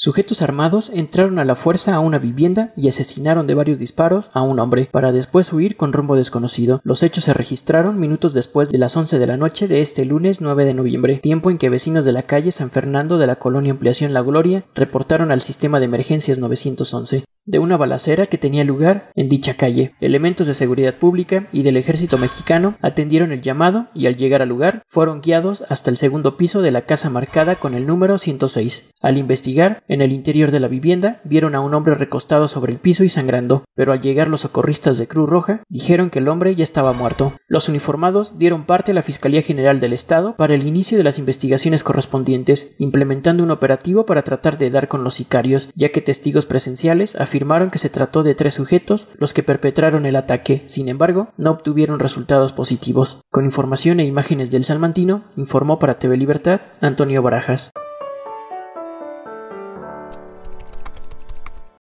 Sujetos armados entraron a la fuerza a una vivienda y asesinaron de varios disparos a un hombre, para después huir con rumbo desconocido. Los hechos se registraron minutos después de las 11 de la noche de este lunes 9 de noviembre, tiempo en que vecinos de la calle San Fernando de la colonia Ampliación La Gloria reportaron al sistema de emergencias 911 de una balacera que tenía lugar en dicha calle. Elementos de seguridad pública y del ejército mexicano atendieron el llamado y al llegar al lugar fueron guiados hasta el segundo piso de la casa marcada con el número 106. Al investigar, en el interior de la vivienda vieron a un hombre recostado sobre el piso y sangrando, pero al llegar los socorristas de Cruz Roja dijeron que el hombre ya estaba muerto. Los uniformados dieron parte a la Fiscalía General del Estado para el inicio de las investigaciones correspondientes, implementando un operativo para tratar de dar con los sicarios, ya que testigos presenciales afirmaron afirmaron que se trató de tres sujetos los que perpetraron el ataque, sin embargo, no obtuvieron resultados positivos. Con información e imágenes del salmantino, informó para TV Libertad Antonio Barajas.